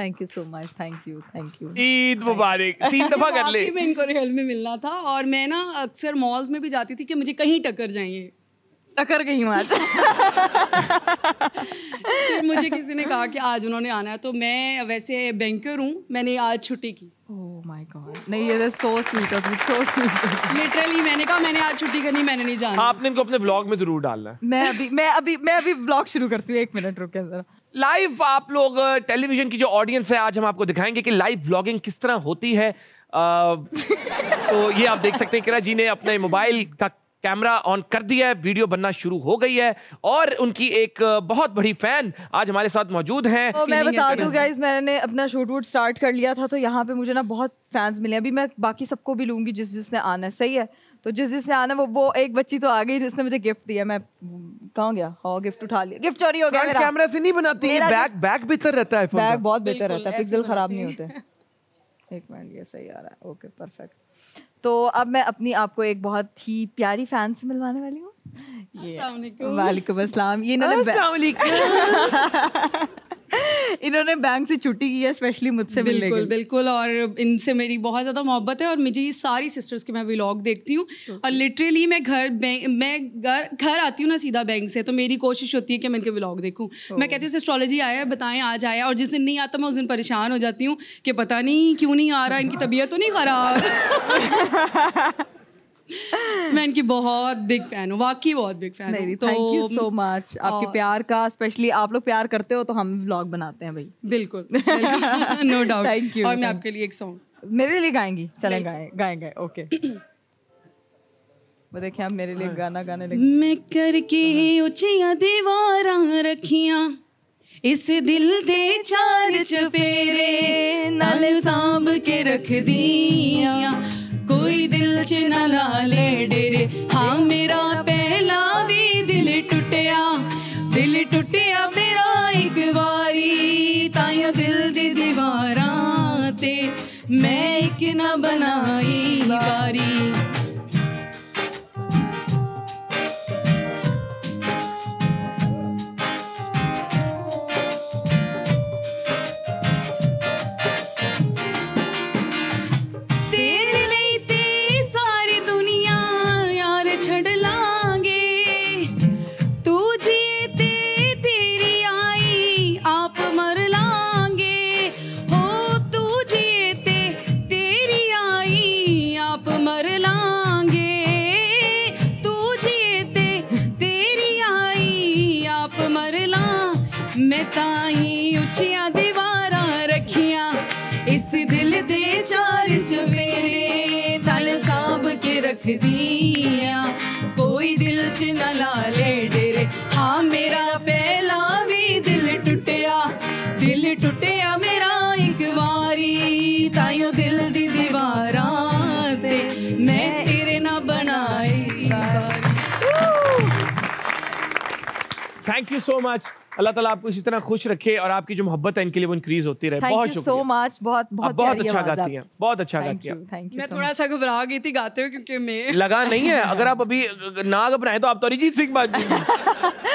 thank you so much thank you thank you Eid मुबारक तीन दफा कर ले में इनको रियल में मिलना था और मैं ना अक्सर मॉल्स में भी जाती थी कि मुझे कहीं टक्कर जाइए टकर गई हूँ आज फिर मुझे किसी ने कहा कि आज उन्होंने आना है तो मैं वैसे बैंकर हूँ मैंने आज छुट्टी की oh नहीं ये तो में जरूर शुरू करती हूँ एक मिनट रुके लाइव आप लोग टेलीविजन की जो ऑडियंस है आज हम आपको दिखाएंगे कि लाइव ब्लॉगिंग किस तरह होती है आ, तो ये आप देख सकते हैं किरा जी ने अपने मोबाइल का कैमरा ऑन कर दिया है वीडियो बनना शुरू हो गई है और उनकी एक बहुत बड़ी फैन आज हमारे साथ मौजूद हैं तो मैं बता दूं गाइज मैंने अपना शूट वूट स्टार्ट कर लिया था तो यहाँ पे मुझे ना बहुत फैंस मिले अभी मैं बाकी सबको भी लूंगी जिस जिसने आना है सही है तो जिस जिसने आना वो वो एक बच्ची तो आ गई जिसने मुझे गिफ्ट दिया मैं कहा गया हाँ गिफ्ट उठा लिया गिफ्ट चोरी हो गया कैमरा से नहीं बनाती है बैग बैग बेहतर रहता है बैग बहुत बेहतर रहता है पिक्सल खराब नहीं होते एक मिनट ये सही आ रहा है ओके परफेक्ट तो अब मैं अपनी आपको एक बहुत ही प्यारी फैन से मिलवाने वाली हूँ वालेकुम असलम ये इन्होंने बैंक से छुट्टी की है स्पेशली मुझसे मिलने बिल्कुल बिल्कुल और इनसे मेरी बहुत ज़्यादा मोहब्बत है और मुझे सारी सिस्टर्स के मैं व्लॉग देखती हूँ और लिटरली मैं घर मैं घर घर आती हूँ ना सीधा बैंक से तो मेरी कोशिश होती है कि मैं इनके व्लॉग देखूँ मैं कहती हूँ एस्ट्रोलॉजी आया है बताएं आज आया और जिस दिन नहीं आता मैं उस दिन परेशान हो जाती हूँ कि पता नहीं क्यों नहीं आ रहा इनकी तबीयत तो नहीं ख़राब तो मैं इनकी बहुत बिग फैन हूँ वाकई बहुत बिग फैन हूँ तो थैंक यू सो मच आपके प्यार का स्पेशली आप लोग प्यार करते हो तो हम व्लॉग बनाते हैं भाई बिल्कुल नो डाउट थैंक यू और मैं आपके लिए एक सॉन्ग मेरे लिए गाएंगी चले गाए गाएंगे ओके देखिए आप मेरे लिए गाना गाने लगे मैं करके उचिया दीवार रखिया इस दिल दे चार चपेरे नाल सांभ के रख दिया कोई दिल च न ला ले डेरे हाँ मेरा पहला भी दिल टुटिया दिल टुटिया मेरा एक बारी ताइयों दिल दी दीवारा ते मैं एक ना बनाई बारी चार चवेरे तल सांभ के रख दिया कोई दिल च न ला ले डेरे हाँ मेरा पहला भी दिल टुटिया दिल टुटिया मेरा एक वारी ताइयो दिल दी दीवारा ते मैं तेरे ना बनाई थैंक यू सो मच अल्लाह ताला आपको इसी तरह खुश रखे और आपकी जो मोहब्बत है इनके लिए वो इंक्रीज होती रहे बहुत शुक्रिया सो मच बहुत बहुत अच्छा बहुत अच्छा गाती हैं बहुत अच्छा गाती हैं थैंक यू मैं थोड़ा सा घबरा गई थी गाते हुए क्योंकि मैं लगा नहीं है अगर आप अभी ना घबराएं तो आप तो अरिजीत सिंह बात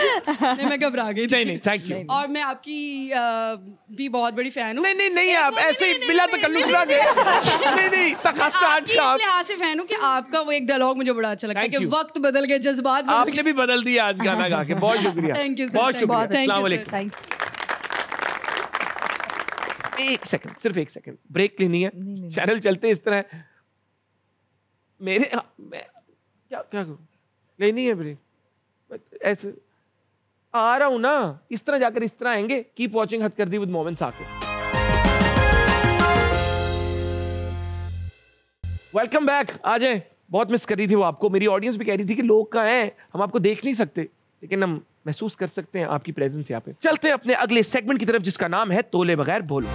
नहीं मैं घबरा गई नहीं नहीं थैंक यू और मैं आपकी भी बहुत बड़ी फैन हूँ नहीं नहीं नहीं आप ऐसे ही बिला तकल्लुफ ना गए नहीं नहीं तखस्टाट तो अच्छा, आप लिहाज से फैन हूँ कि आपका वो एक डायलॉग मुझे बड़ा अच्छा लगा कि वक्त बदल गए जज्बात आपने भी बदल दिया आज गाना गा के बहुत शुक्रिया थैंक यू बहुत शुक्रिया एक सेकंड सिर्फ एक सेकंड ब्रेक लेनी है चैनल चलते इस तरह मेरे मैं क्या क्या करूँ लेनी है ब्रेक ऐसे आ रहा हूं ना इस तरह जाकर इस तरह आएंगे कीप वाचिंग हद कर दी विद मोमेंट्स आके वेलकम बैक आ जाए बहुत मिस करी थी वो आपको मेरी ऑडियंस भी कह रही थी कि लोग कहाँ हैं हम आपको देख नहीं सकते लेकिन हम महसूस कर सकते हैं आपकी प्रेजेंस यहाँ पे चलते हैं अपने अगले सेगमेंट की तरफ जिसका नाम है तोले बगैर बोलो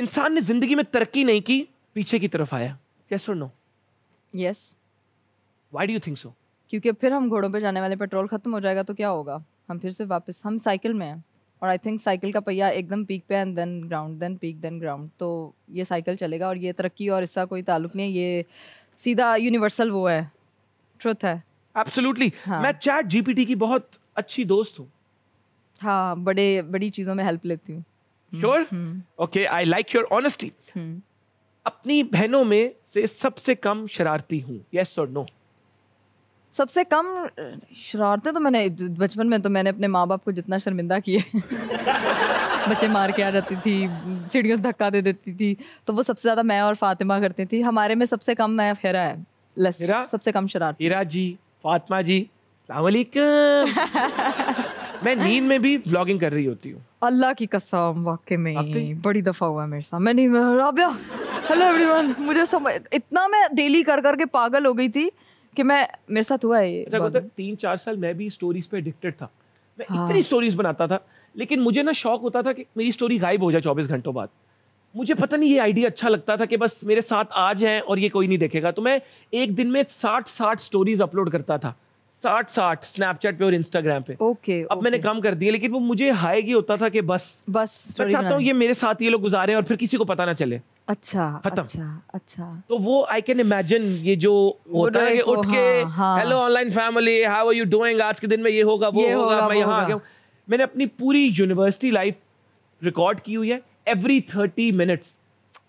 इंसान ने जिंदगी में तरक्की नहीं की पीछे की तरफ आया यस और no yes why do you think so क्योंकि फिर हम घोड़ों पे जाने वाले पेट्रोल खत्म हो जाएगा तो क्या होगा हम फिर से वापस हम साइकिल में हैं और आई थिंक साइकिल का पहिया एकदम पीक पे and then ground then peak then ground तो ये साइकिल चलेगा और ये तरक्की और इसका कोई ताल्लुक नहीं है ये सीधा यूनिवर्सल वो है ट्रुथ है एब्सोल्युटली हाँ. मैं चैट जीपीटी की बहुत अच्छी दोस्त हूँ हाँ बड़े बड़ी चीजों में हेल्प लेती हूँ sure okay I like your honesty अपनी बहनों में से सबसे कम शरारती हूँ यस और नो सबसे कम शरारतें तो मैंने बचपन में तो मैंने अपने माँ बाप को जितना शर्मिंदा किया बच्चे मार के आ जाती थी सीढ़ियों से धक्का दे देती थी तो वो सबसे ज़्यादा मैं और फातिमा करती थी हमारे में सबसे कम मैं फेरा है लिस्ट सबसे कम शरारत हीरा जी फातिमा जी मैं नींद में भी व्लॉगिंग कर रही होती हूँ अल्लाह की कसम वाकई में बड़ी दफा हुआ मेरे साथ मैं नींद में हेलो एवरीवन मुझे समझ इतना मैं डेली कर करके पागल हो गई थी कि मैं मेरे साथ हुआ है अच्छा तो तीन चार साल मैं भी स्टोरीज पे एडिक्टेड था मैं हाँ। इतनी स्टोरीज बनाता था लेकिन मुझे ना शौक होता था कि मेरी स्टोरी गायब हो जाए चौबीस घंटों बाद मुझे पता नहीं ये आइडिया अच्छा लगता था कि बस मेरे साथ आज हैं और ये कोई नहीं देखेगा तो मैं एक दिन में साठ साठ स्टोरीज अपलोड करता था साठ साठ स्नैपचैट पे और इंस्टाग्राम पे ओके अब ओके। मैंने कम कर दिया लेकिन वो मुझे हाईगी होता था कि बस बस मैं चाहता हूँ ये मेरे साथ ये लोग गुजारे और फिर किसी को पता ना चले अच्छा खत्म अच्छा अच्छा तो वो आई कैन इमेजिन ये जो होता है उठ के hello online family how are you doing आज के दिन में ये होगा वो होगा मैं यहाँ आ गया मैंने अपनी पूरी यूनिवर्सिटी लाइफ रिकॉर्ड की हुई है एवरी थर्टी मिनट्स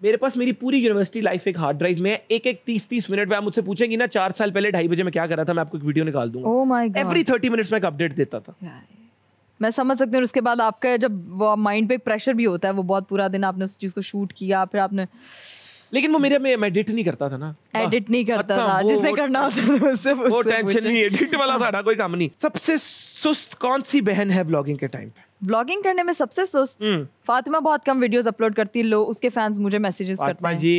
मेरे पास मेरी पूरी यूनिवर्सिटी लाइफ एक हार्ड ड्राइव में एक एक तीस तीस मिनट में आप मुझसे पूछेंगी ना चार साल पहले ढाई बजे मैं क्या कर रहा था मैं आपको एक वीडियो निकाल दूंगा एवरी थर्टी मिनट्स में एक अपडेट देता था मैं समझ सकती हूँ उसके बाद आपका जब माइंड पे एक प्रेशर भी होता है वो बहुत पूरा दिन आपने उस चीज़ को शूट किया फिर आपने लेकिन वो मेरे में मैं एडिट नहीं करता था ना एडिट हाँ, नहीं करता अच्छा, था जिसने करना होता था वो टेंशन नहीं एडिट वाला था ना कोई काम नहीं सबसे सुस्त कौन सी बहन है व्लॉगिंग के टाइम पे व्लॉगिंग करने में सबसे सुस्त हम्म। फातिमा बहुत कम वीडियोस अपलोड करती है लो उसके फैंस मुझे मैसेजेस करते हैं जी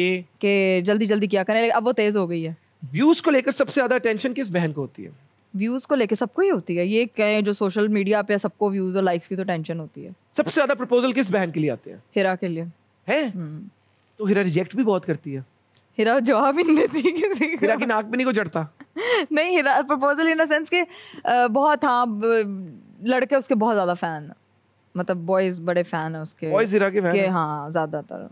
के जल्दी जल्दी क्या करें अब वो तेज हो गई है व्यूज को लेकर सबसे ज्यादा टेंशन किस बहन को होती है व्यूज को लेकर सबको ही होती है ये कहे जो सोशल मीडिया पे सबको व्यूज और लाइक्स की तो टेंशन होती है सबसे ज्यादा प्रपोजल किस बहन के लिए आते हैं हिरा के लिए है हम्म। तो हिरा रिजेक्ट भी बहुत करती है हिरा जवाब ही नहीं देती हिरा की नाक भी नहीं को जड़ता नहीं प्रपोजल इन सेंस के बहुत हाँ लड़के उसके बहुत ज्यादा फैन मतलब बॉयज बड़े फैन है उसके बॉयज हीरा के फैन के हाँ ज्यादातर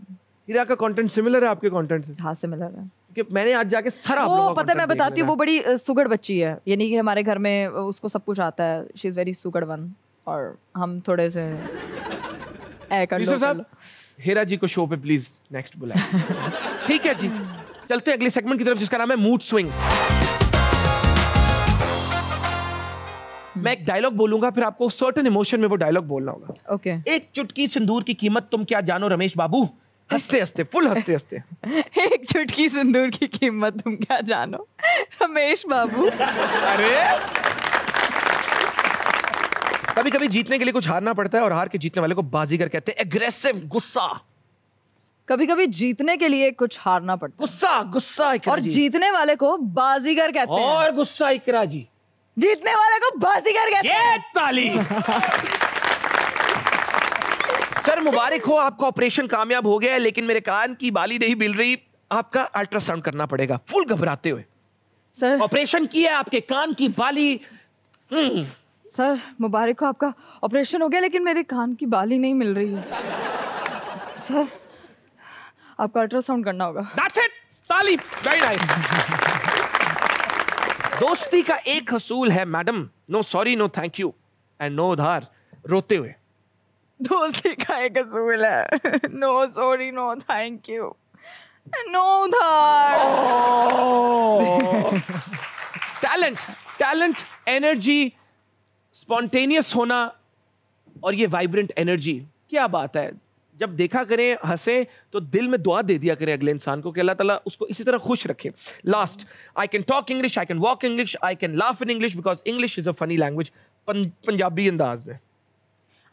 हीरा का कंटेंट सिमिलर है आपके कंटेंट से हाँ सिमिलर है कि मैंने आज जाके सारा वो पता है मैं बताती हूँ वो बड़ी सुगड़ बच्ची है यानी कि हमारे घर में उसको सब कुछ आता है शी इज़ वेरी सुगड़ वन और हम थोड़े से ए कर लो साहब हेरा जी को शो पे प्लीज नेक्स्ट बुलाएं ठीक है जी चलते हैं अगले सेगमेंट की तरफ जिसका नाम है मूड स्विंग्स मैं एक डायलॉग बोलूंगा फिर आपको सर्टन इमोशन में वो डायलॉग बोलना होगा ओके okay. एक चुटकी सिंदूर की कीमत तुम क्या जानो रमेश बाबू हंसते हंसते फुल हंसते हंसते एक चुटकी सिंदूर की कीमत तुम क्या जानो रमेश बाबू अरे कभी कभी जीतने के लिए कुछ हारना पड़ता है और हार के जीतने वाले को बाजीगर कहते हैं एग्रेसिव गुस्सा कभी कभी जीतने के लिए कुछ हारना पड़ता है गुस्सा गुस्सा और जीतने वाले को बाजीगर कहते हैं और गुस्सा इकरा जी जीतने वाले को बाजीगर कहते हैं ताली सर मुबारक हो आपका ऑपरेशन कामयाब हो गया है लेकिन मेरे कान की बाली नहीं मिल रही आपका अल्ट्रासाउंड करना पड़ेगा फुल घबराते हुए सर ऑपरेशन किया आपके कान की बाली हम्म। सर मुबारक हो आपका ऑपरेशन हो गया लेकिन मेरे कान की बाली नहीं मिल रही है सर आपका अल्ट्रासाउंड करना होगा दैट्स इट ताली वेरी नाइस दोस्ती का एक हसूल है madam no sorry no thank you and no उधार रोते हुए दोस्ती का एक हसूल है no sorry no thank you no उधार टैलेंट टैलेंट एनर्जी स्पॉन्टेनियस होना और ये वाइब्रेंट एनर्जी क्या बात है जब देखा करें हंसे तो दिल में दुआ दे दिया करें अगले इंसान को कि अल्लाह ताला उसको इसी तरह खुश रखे last I can talk English I can walk English I can laugh in English because English is a funny language Punjabi अंदाज में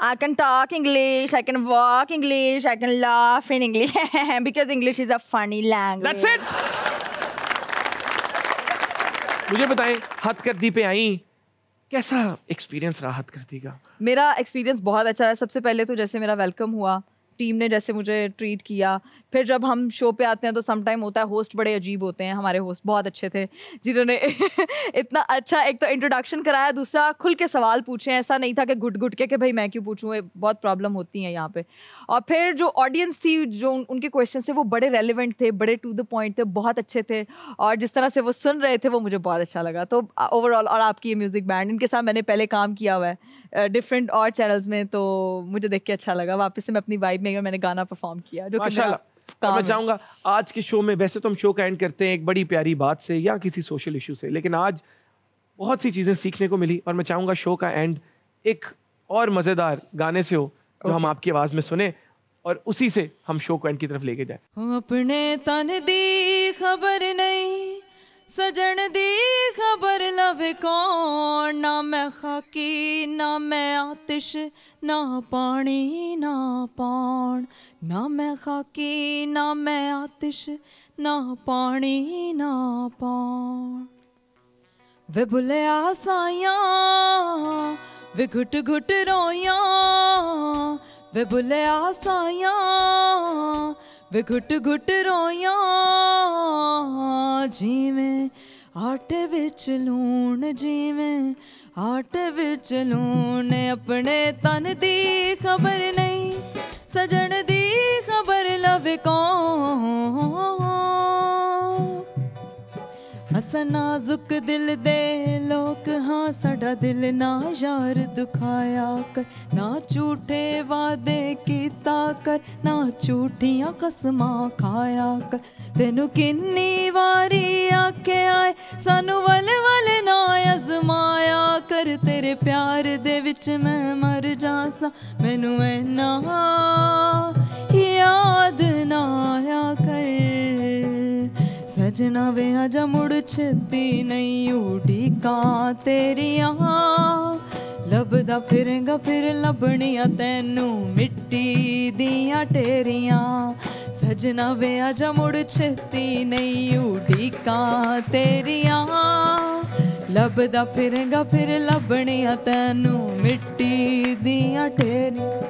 I can talk English, I can walk English, I can laugh in English because English is a funny language. That's it. मुझे बताएं हद करदी पे आई कैसा experience रहा हद करदी का मेरा एक्सपीरियंस बहुत अच्छा रहा सबसे पहले तो जैसे मेरा वेलकम हुआ टीम ने जैसे मुझे ट्रीट किया फिर जब हम शो पे आते हैं तो समटाइम होता है होस्ट बड़े अजीब होते हैं हमारे होस्ट बहुत अच्छे थे जिन्होंने इतना अच्छा एक तो इंट्रोडक्शन कराया दूसरा खुल के सवाल पूछे ऐसा नहीं था कि घुट घुट के कि भाई मैं क्यों पूछूँ बहुत प्रॉब्लम होती है यहाँ पर और फिर जो ऑडियंस थी जो उनके क्वेश्चन थे वो बड़े रेलिवेंट थे बड़े टू द पॉइंट थे बहुत अच्छे थे और जिस तरह से वो सुन रहे थे वो मुझे बहुत अच्छा लगा तो ओवरऑल और आपकी ये म्यूज़िक बैंड इनके साथ मैंने पहले काम किया हुआ है डिफरेंट और चैनल्स में तो मुझे देख के अच्छा लगा वापस से मैं अपनी वाइब में कंपनी का मैंने गाना परफॉर्म किया जो कि और मैं चाहूंगा आज के शो में वैसे तो हम शो का एंड करते हैं एक बड़ी प्यारी बात से या किसी सोशल इशू से लेकिन आज बहुत सी चीज़ें सीखने को मिली और मैं चाहूंगा शो का एंड एक और मज़ेदार गाने से हो जो हम आपकी आवाज़ में सुने और उसी से हम शो को एंड की तरफ लेके जाए अपने तन दी खबर नहीं सजन दी खबर ना मैं खाकी ना मैं आतिश ना पानी ना पान ना मैं खाकी ना मैं आतिश ना पानी ना पान वे बुलिया साइया वे घुट घुट रोया वे बुलिया साइया वे घुट घुट रोया जीवें ਆਟੇ ਵਿੱਚ ਲੂਣ ਜਿਵੇਂ ਆਟੇ ਵਿੱਚ ਲੂਣ ਆਪਣੇ ਤਨ ਦੀ ਖਬਰ ਨਹੀਂ ਸਜਣ ਦੀ ਖਬਰ ਲਵੇ ਕੌਣ ਹਸਨਾ ਜ਼ੁਕ ਦਿਲ ਦੇ ਲੋਕ ਹਾਂ ਸਾਡਾ ਦਿਲ ਨਾ ਯਾਰ ਦੁਖਾਇਆ ਕਰ ਨਾ ਝੂਠੇ ਵਾਦੇ ਕੀਤਾ ਕਰ ਨਾ ਝੂਠੀਆਂ ਕਸਮਾਂ ਖਾਇਆ ਕਰ ਤੈਨੂੰ ਕਿੰਨੀ ਵਾਰੀ ਆਖਿਆ ਏ ਸਾਨੂੰ ਵਲ ਵਲ ਨਾ ਅਜ਼ਮਾਇਆ ਕਰ ਤੇਰੇ ਪਿਆਰ ਦੇ ਵਿੱਚ ਮੈਂ ਮਰ ਜਾਸਾਂ ਮੈਨੂੰ ਐਨਾ ਯਾਦ ਨਾ ਆਇਆ ਕਰ ਸਜਣਾ ਵੇ ਹਜਾ ਮੁੜ ਛੇਤੀ ਨਹੀਂ ਉਡੀਕਾਂ ਤੇਰੀਆਂ ਲੱਭਦਾ ਫਿਰੇਗਾ ਫਿਰ ਲੱਭਣੀਆਂ ਤੈਨੂੰ ਮਿੱਟੀ ਦੀਆਂ ਟੇਰੀਆਂ ਸਜਣਾ ਵੇ ਹਜਾ ਮੁੜ ਛੇਤੀ ਨਹੀਂ ਉਡੀਕਾਂ ਤੇਰੀਆਂ ਲੱਭਦਾ ਫਿਰੇਗਾ ਫਿਰ ਲੱਭਣੀਆਂ ਤੈਨੂੰ ਮਿੱਟੀ ਦੀਆਂ ਟੇਰੀਆਂ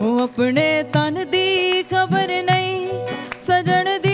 ਉਹ ਆਪਣੇ ਤਨ ਦੀ ਖਬਰ ਨਹੀਂ ਸਜਣ ਦੀ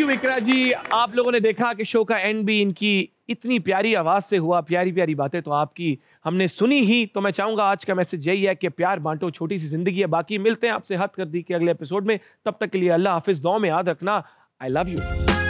यू विक्रा जी आप लोगों ने देखा कि शो का एंड भी इनकी इतनी प्यारी आवाज़ से हुआ प्यारी प्यारी बातें तो आपकी हमने सुनी ही तो मैं चाहूँगा आज का मैसेज यही है कि प्यार बांटो छोटी सी ज़िंदगी है बाकी मिलते हैं आपसे हद कर दी के अगले एपिसोड में तब तक के लिए अल्लाह हाफिज़ दौ में याद रखना आई लव यू